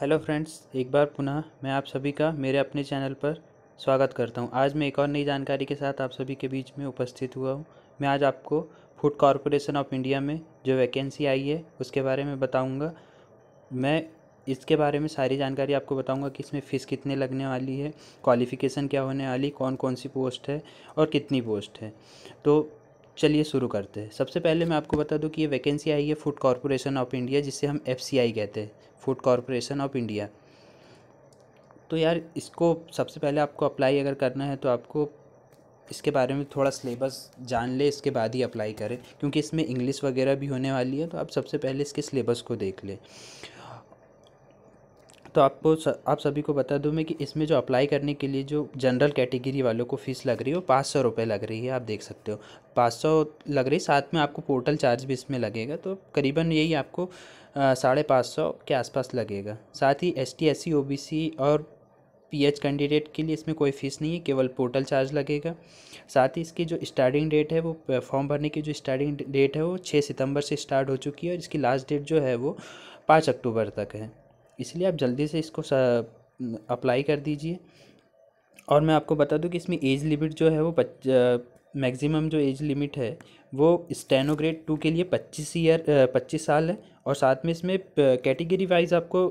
hello friends एक बार पुनः मैं आप सभी का मेरे अपने चैनल पर स्वागत करता हूं आज मैं एक और नई जानकारी के साथ आप सभी के बीच में उपस्थित हुआ हूं मैं आज आपको फूड कॉरपोरेशन ऑफ इंडिया में जो वैकेंसी आई है उसके बारे में बताऊंगा मैं इसके बारे में सारी जानकारी आपको बताऊँगा कि इसमें फ़ीस कितने लगने वाली है क्वालिफ़िकेशन क्या होने वाली कौन कौन सी पोस्ट है और कितनी पोस्ट है तो चलिए शुरू करते हैं सबसे पहले मैं आपको बता दूं कि ये वैकेंसी आई है फूड कॉरपोरेशन ऑफ इंडिया जिसे हम एफ कहते हैं फूड कॉरपोरेशन ऑफ इंडिया तो यार इसको सबसे पहले आपको अप्लाई अगर करना है तो आपको इसके बारे में थोड़ा सिलेबस जान ले इसके बाद ही अप्लाई करें क्योंकि इसमें इंग्लिश वगैरह भी होने वाली है तो आप सबसे पहले इसके सिलेबस को देख लें तो आपको आप सभी को बता दूं मैं कि इसमें जो अप्लाई करने के लिए जो जनरल कैटेगरी वालों को फ़ीस लग रही है वो पाँच सौ रुपये लग रही है आप देख सकते हो पाँच सौ लग रही साथ में आपको पोर्टल चार्ज भी इसमें लगेगा तो करीबन यही आपको साढ़े पाँच सौ के आसपास लगेगा साथ ही S T S C O B C और पी एच कैंडिडेट के लिए इसमें कोई फ़ीस नहीं है केवल पोर्टल चार्ज लगेगा साथ ही इसकी जो स्टार्टिंग डेट है वो फॉर्म भरने की जो स्टार्टिंग डेट है वो छः सितंबर से स्टार्ट हो चुकी है और इसकी लास्ट डेट जो है वो पाँच अक्टूबर तक है इसलिए आप जल्दी से इसको अप्लाई कर दीजिए और मैं आपको बता दूं कि इसमें एज लिमिट जो है वो मैक्सिमम जो एज लिमिट है वो स्टेनोग्रेड ग्रेड टू के लिए पच्चीस ईयर पच्चीस साल है और साथ में इसमें कैटेगरी वाइज आपको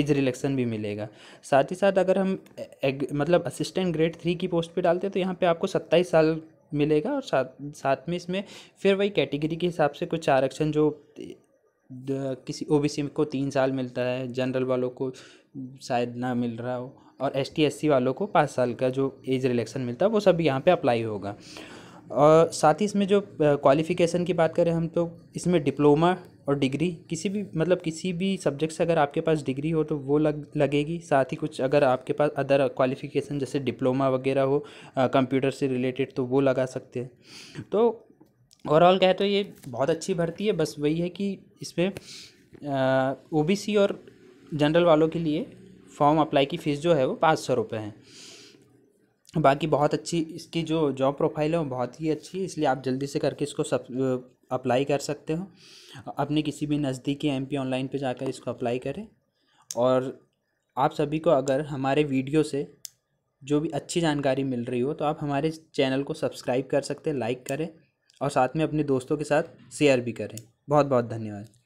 एज रिलेक्शन भी मिलेगा साथ ही साथ अगर हम एग, मतलब असिस्टेंट ग्रेड थ्री की पोस्ट पे डालते हैं तो यहाँ पे आपको सत्ताईस साल मिलेगा और साथ साथ में इसमें फिर वही कैटेगरी के हिसाब से कुछ आरक्षण जो किसी ओ बी सी को तीन साल मिलता है जनरल वालों को शायद ना मिल रहा हो और एस टी एस सी वालों को पाँच साल का जो एज रिलेक्शन मिलता है वो सब यहाँ पे अप्लाई होगा और साथ ही इसमें जो क्वालिफ़िकेशन की बात करें हम तो इसमें डिप्लोमा और डिग्री किसी भी मतलब किसी भी सब्जेक्ट से अगर आपके पास डिग्री हो तो वो लग लगेगी साथ ही कुछ अगर आपके पास अदर क्वालिफ़िकेशन जैसे डिप्लोमा वगैरह हो कंप्यूटर से रिलेटेड तो वो लगा सकते हैं तो ओवरऑल कहे तो ये बहुत अच्छी भर्ती है बस वही है कि इसमें ओ बी सी और जनरल वालों के लिए फॉर्म अप्लाई की फ़ीस जो है वो पाँच सौ रुपये है बाकी बहुत अच्छी इसकी जो जॉब प्रोफाइल है वो बहुत ही अच्छी है इसलिए आप जल्दी से करके इसको सब अप्लाई कर सकते हो अपने किसी भी नज़दीकी एम पी ऑनलाइन पर जाकर इसको अप्लाई करें और आप सभी को अगर हमारे वीडियो से जो भी अच्छी जानकारी मिल रही हो तो आप हमारे चैनल को सब्सक्राइब कर सकते हैं लाइक करें और साथ में अपने दोस्तों के साथ शेयर भी करें बहुत बहुत धन्यवाद